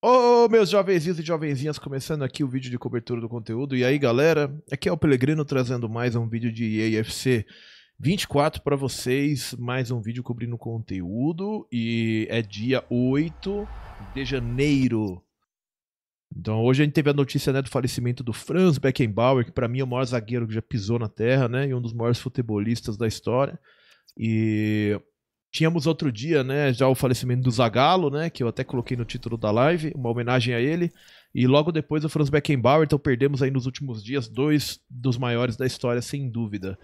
Ô, oh, meus jovenzinhos e jovenzinhas, começando aqui o vídeo de cobertura do conteúdo. E aí, galera, aqui é o Pelegrino trazendo mais um vídeo de EAFC 24 para vocês, mais um vídeo cobrindo conteúdo e é dia 8 de janeiro. Então, hoje a gente teve a notícia né, do falecimento do Franz Beckenbauer, que para mim é o maior zagueiro que já pisou na terra, né, e um dos maiores futebolistas da história. E Tínhamos outro dia, né, já o falecimento do Zagallo, né, que eu até coloquei no título da live, uma homenagem a ele. E logo depois o Franz Beckenbauer, então perdemos aí nos últimos dias dois dos maiores da história, sem dúvida.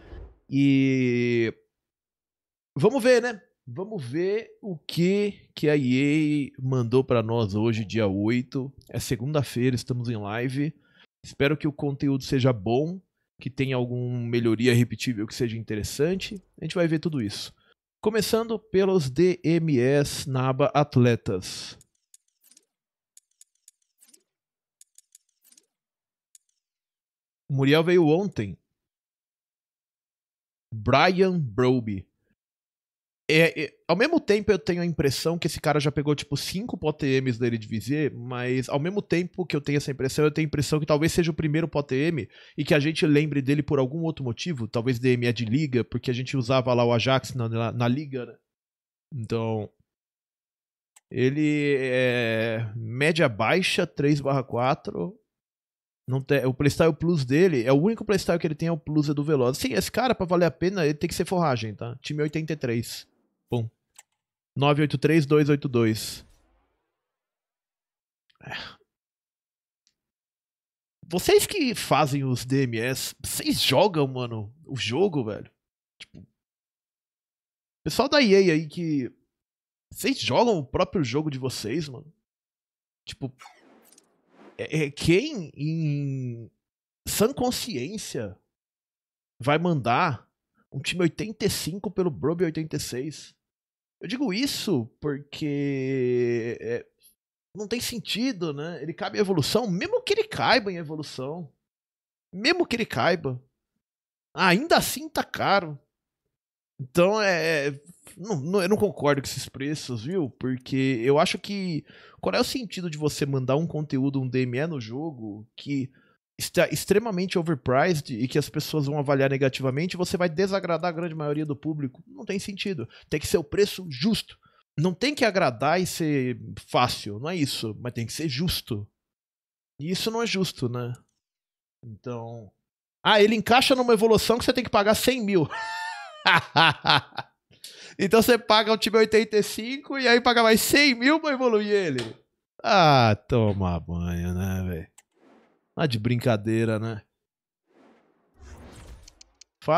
E vamos ver, né? Vamos ver o que que a EA mandou para nós hoje, dia 8. É segunda-feira, estamos em live. Espero que o conteúdo seja bom, que tenha alguma melhoria repetível que seja interessante. A gente vai ver tudo isso. Começando pelos DMS na aba Atletas. O Muriel veio ontem. Brian Broby. É, é, ao mesmo tempo eu tenho a impressão que esse cara já pegou tipo 5 POTMs de Vizier, mas ao mesmo tempo que eu tenho essa impressão, eu tenho a impressão que talvez seja o primeiro POTM e que a gente lembre dele por algum outro motivo, talvez é de liga, porque a gente usava lá o Ajax na, na, na liga, né? Então, ele é média baixa, 3/4, não tem, o playstyle plus dele é o único playstyle que ele tem é o plus é do Veloz. Sim, esse cara, pra valer a pena, ele tem que ser forragem, tá? Time 83. Pum. 983-282. É. Vocês que fazem os DMS, vocês jogam, mano, o jogo, velho? Tipo. Pessoal da EA aí que. Vocês jogam o próprio jogo de vocês, mano? Tipo. É, é quem em sã consciência vai mandar um time 85 pelo Broby 86. Eu digo isso porque é, não tem sentido, né? Ele cabe em evolução, mesmo que ele caiba em evolução. Mesmo que ele caiba. Ainda assim tá caro. Então é. é não, não, eu não concordo com esses preços, viu? Porque eu acho que. Qual é o sentido de você mandar um conteúdo, um DME no jogo que está extremamente overpriced e que as pessoas vão avaliar negativamente, você vai desagradar a grande maioria do público. Não tem sentido. Tem que ser o preço justo. Não tem que agradar e ser fácil, não é isso, mas tem que ser justo. E isso não é justo, né? Então. Ah, ele encaixa numa evolução que você tem que pagar 100 mil. então você paga o time 85 e aí paga mais 100 mil pra evoluir ele. Ah, toma banho, né, velho? Ah, de brincadeira, né?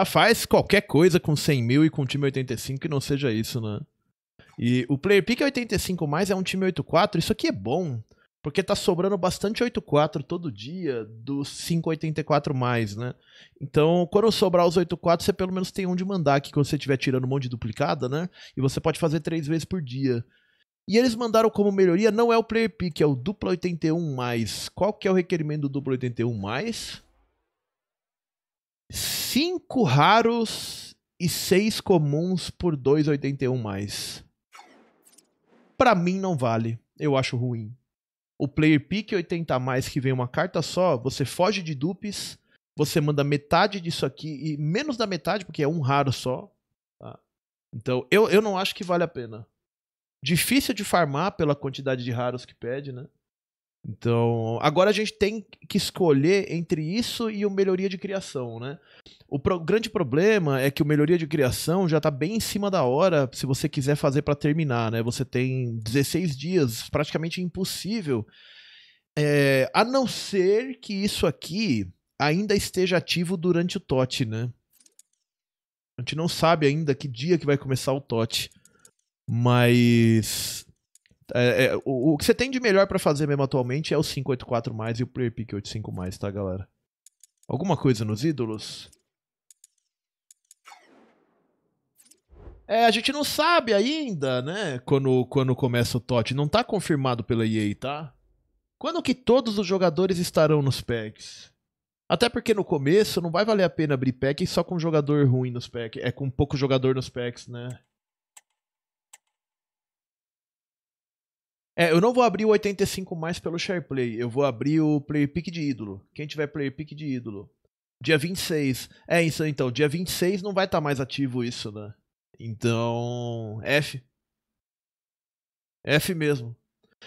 Faz qualquer coisa com 100 mil e com time 85 que não seja isso, né? E o player pick 85 é mais é um time 84, isso aqui é bom, porque tá sobrando bastante 84 todo dia dos 584 mais, né? Então, quando sobrar os 84, você pelo menos tem onde mandar que quando você estiver tirando um monte de duplicada, né? E você pode fazer três vezes por dia. E eles mandaram como melhoria, não é o player pick, é o dupla 81 mais. Qual que é o requerimento do dupla 81 mais? Cinco raros e seis comuns por 2,81 mais. Para mim não vale, eu acho ruim. O player pick 80 mais que vem uma carta só, você foge de dupes, você manda metade disso aqui e menos da metade porque é um raro só. Tá? Então eu, eu não acho que vale a pena difícil de farmar pela quantidade de raros que pede, né? Então, agora a gente tem que escolher entre isso e o melhoria de criação, né? O pro grande problema é que o melhoria de criação já está bem em cima da hora se você quiser fazer para terminar, né? Você tem 16 dias, praticamente impossível. É, a não ser que isso aqui ainda esteja ativo durante o TOT, né? A gente não sabe ainda que dia que vai começar o TOT. Mas. É, é, o, o, que você tem de melhor para fazer mesmo atualmente é o 584 mais e o Prayer Pick 85 mais, tá, galera? Alguma coisa nos ídolos? É, a gente não sabe ainda, né? Quando, quando começa o TOT. Não tá confirmado pela EA, tá? Quando que todos os jogadores estarão nos packs? Até porque no começo não vai valer a pena abrir pack só com jogador ruim nos packs. É com pouco jogador nos packs, né? É, eu não vou abrir o 85 mais pelo SharePlay. Eu vou abrir o Player Pick de ídolo. Quem tiver Player Pick de ídolo. Dia 26. É isso então. Dia 26 não vai estar tá mais ativo isso, né? Então. F. F mesmo.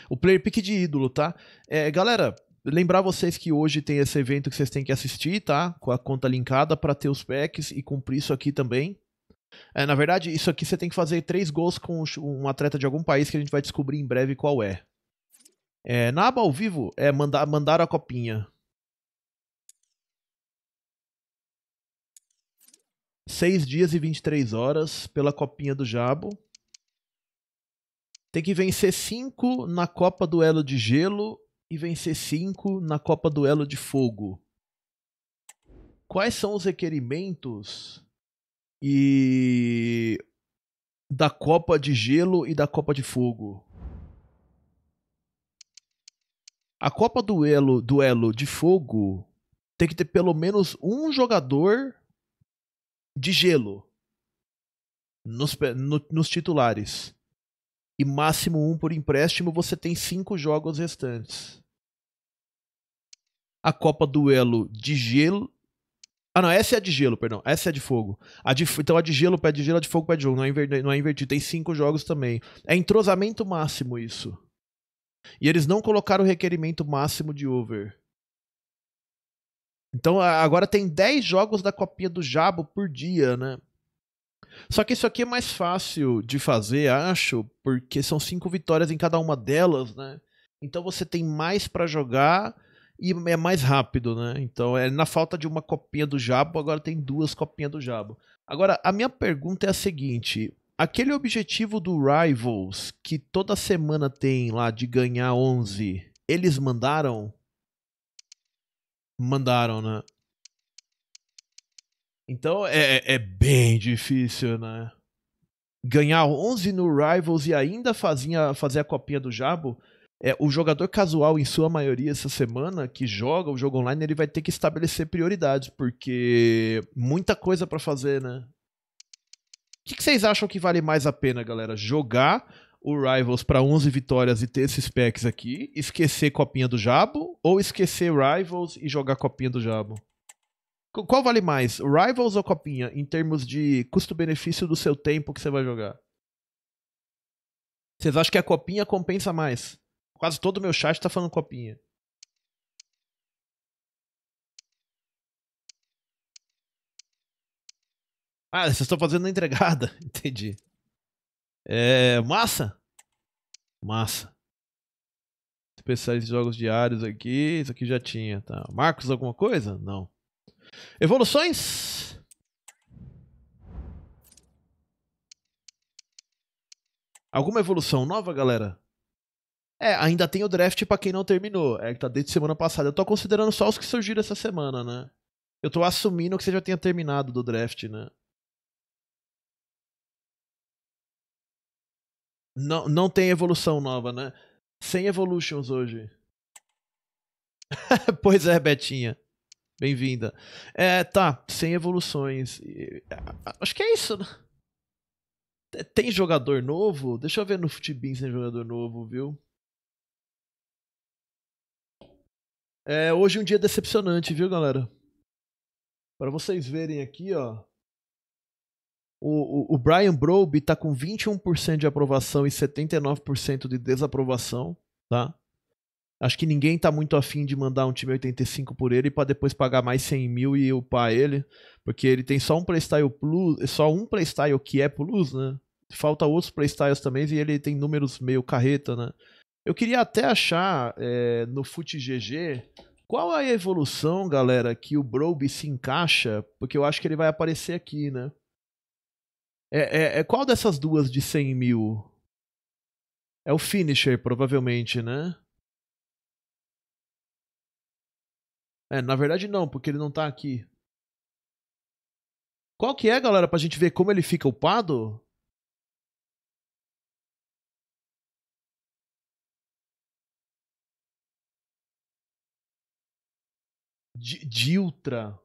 O Player Pick de ídolo, tá? É, galera, lembrar vocês que hoje tem esse evento que vocês têm que assistir, tá? Com a conta linkada para ter os packs e cumprir isso aqui também. É, na verdade, isso aqui você tem que fazer três gols com um atleta de algum país que a gente vai descobrir em breve qual é. é na aba ao vivo, é mandar, mandar a copinha. Seis dias e 23 horas pela copinha do Jabo. Tem que vencer cinco na Copa Duelo de Gelo e vencer cinco na Copa Duelo de Fogo. Quais são os requerimentos e da Copa de Gelo e da Copa de Fogo. A Copa Duelo, Duelo de Fogo tem que ter pelo menos um jogador de gelo nos, no, nos titulares. E máximo um por empréstimo, você tem cinco jogos restantes. A Copa Duelo de Gelo ah, não, essa é a de gelo, perdão. Essa é a de fogo. A de, então a de gelo, pé de gelo, a de fogo, pé de jogo. Não é, inver, não é invertido. Tem cinco jogos também. É entrosamento máximo isso. E eles não colocaram o requerimento máximo de over. Então agora tem 10 jogos da copinha do Jabo por dia, né? Só que isso aqui é mais fácil de fazer, acho, porque são cinco vitórias em cada uma delas, né? Então você tem mais para jogar e é mais rápido, né? Então, é na falta de uma copinha do Jabo, agora tem duas copinhas do Jabo. Agora, a minha pergunta é a seguinte: aquele objetivo do Rivals que toda semana tem lá de ganhar 11, eles mandaram? Mandaram, né? Então é, é bem difícil, né? Ganhar 11 no Rivals e ainda fazia, fazer a copinha do Jabo é, o jogador casual, em sua maioria, essa semana, que joga o jogo online, ele vai ter que estabelecer prioridades, porque muita coisa para fazer, né? O que, que vocês acham que vale mais a pena, galera? Jogar o Rivals para 11 vitórias e ter esses packs aqui, esquecer Copinha do Jabo, ou esquecer Rivals e jogar Copinha do Jabo? Qual vale mais, Rivals ou Copinha, em termos de custo-benefício do seu tempo que você vai jogar? Vocês acham que a Copinha compensa mais? Quase todo o meu chat tá falando copinha. Ah, vocês estão fazendo entregada. Entendi. É, massa? Massa. Especiais de jogos diários aqui. Isso aqui já tinha, tá? Marcos, alguma coisa? Não. Evoluções? Alguma evolução nova, galera? É, ainda tem o draft para quem não terminou. É que tá desde semana passada. Eu tô considerando só os que surgiram essa semana, né? Eu tô assumindo que você já tenha terminado do draft, né? Não, não tem evolução nova, né? Sem evolutions hoje. pois é, Betinha. Bem-vinda. É, tá, sem evoluções. Acho que é isso. Né? Tem jogador novo? Deixa eu ver no Futibin sem jogador novo, viu? É, hoje é um dia decepcionante, viu, galera? Para vocês verem aqui, ó. O, o, Brian Broby tá com 21% de aprovação e 79% de desaprovação, tá? Acho que ninguém tá muito afim de mandar um time 85 por ele para depois pagar mais 100 mil e upar ele, porque ele tem só um playstyle plus, só um playstyle que é plus, né? Falta outros playstyles também e ele tem números meio carreta, né? Eu queria até achar é, no GG qual é a evolução, galera, que o Broby se encaixa, porque eu acho que ele vai aparecer aqui, né? É, é, é qual dessas duas de 100 mil? É o Finisher, provavelmente, né? É, na verdade não, porque ele não tá aqui. Qual que é, galera, pra gente ver como ele fica upado? Diltra.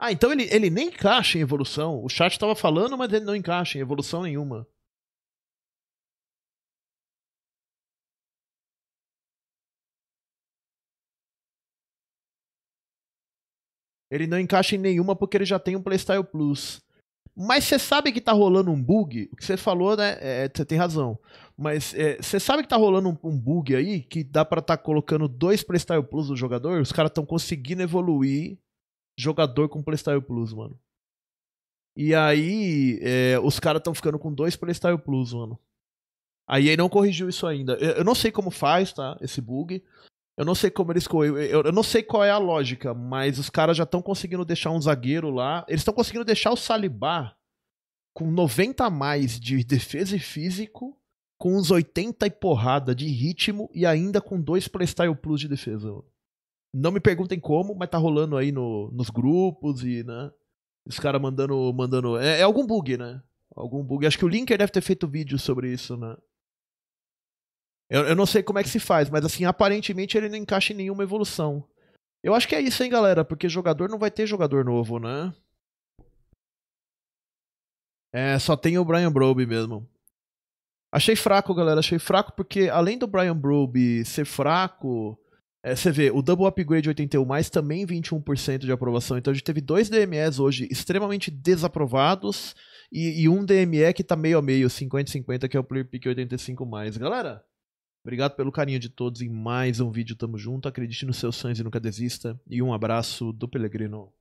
Ah, então ele, ele nem encaixa em evolução. O chat estava falando, mas ele não encaixa em evolução nenhuma. Ele não encaixa em nenhuma porque ele já tem um Playstyle Plus. Mas você sabe que tá rolando um bug? O que você falou, né? É, é você tem razão. Mas é, você é, sabe que tá rolando um, um, bug aí que dá para estar tá colocando dois Playstyle Plus no jogador? Os caras estão conseguindo evoluir jogador com Playstyle Plus, mano. E aí, é, os caras estão ficando com dois Playstyle Plus, mano. aí aí não corrigiu isso ainda. Eu, eu não sei como faz, tá? Esse bug. Eu não sei como eles. Eu, eu, eu não sei qual é a lógica, mas os caras já estão conseguindo deixar um zagueiro lá. Eles estão conseguindo deixar o Saliba com 90 a mais de defesa e físico com uns 80 e porrada de ritmo e ainda com dois Playstyle Plus de defesa. Não me perguntem como, mas tá rolando aí no, nos grupos e, né? Os caras mandando. mandando é, é, algum bug, né? Algum bug. Acho que o Linker deve ter feito vídeo sobre isso, né? Eu, eu não sei como é que se faz, mas assim, aparentemente ele não encaixa em nenhuma evolução. Eu acho que é isso, hein, galera? Porque jogador não vai ter jogador novo, né? É, só tem o Brian Broby mesmo. Achei fraco, galera. Achei fraco porque, além do Brian Broby ser fraco, é, você vê, o Double Upgrade 81 mais também 21% de aprovação. Então a gente teve dois DMEs hoje extremamente desaprovados e, e um DME que tá meio a meio, 50-50, que é o Player Pick 85 mais. Galera, obrigado pelo carinho de todos em mais um vídeo. Tamo junto. Acredite nos seus sonhos e nunca desista. E um abraço do Pelegrino.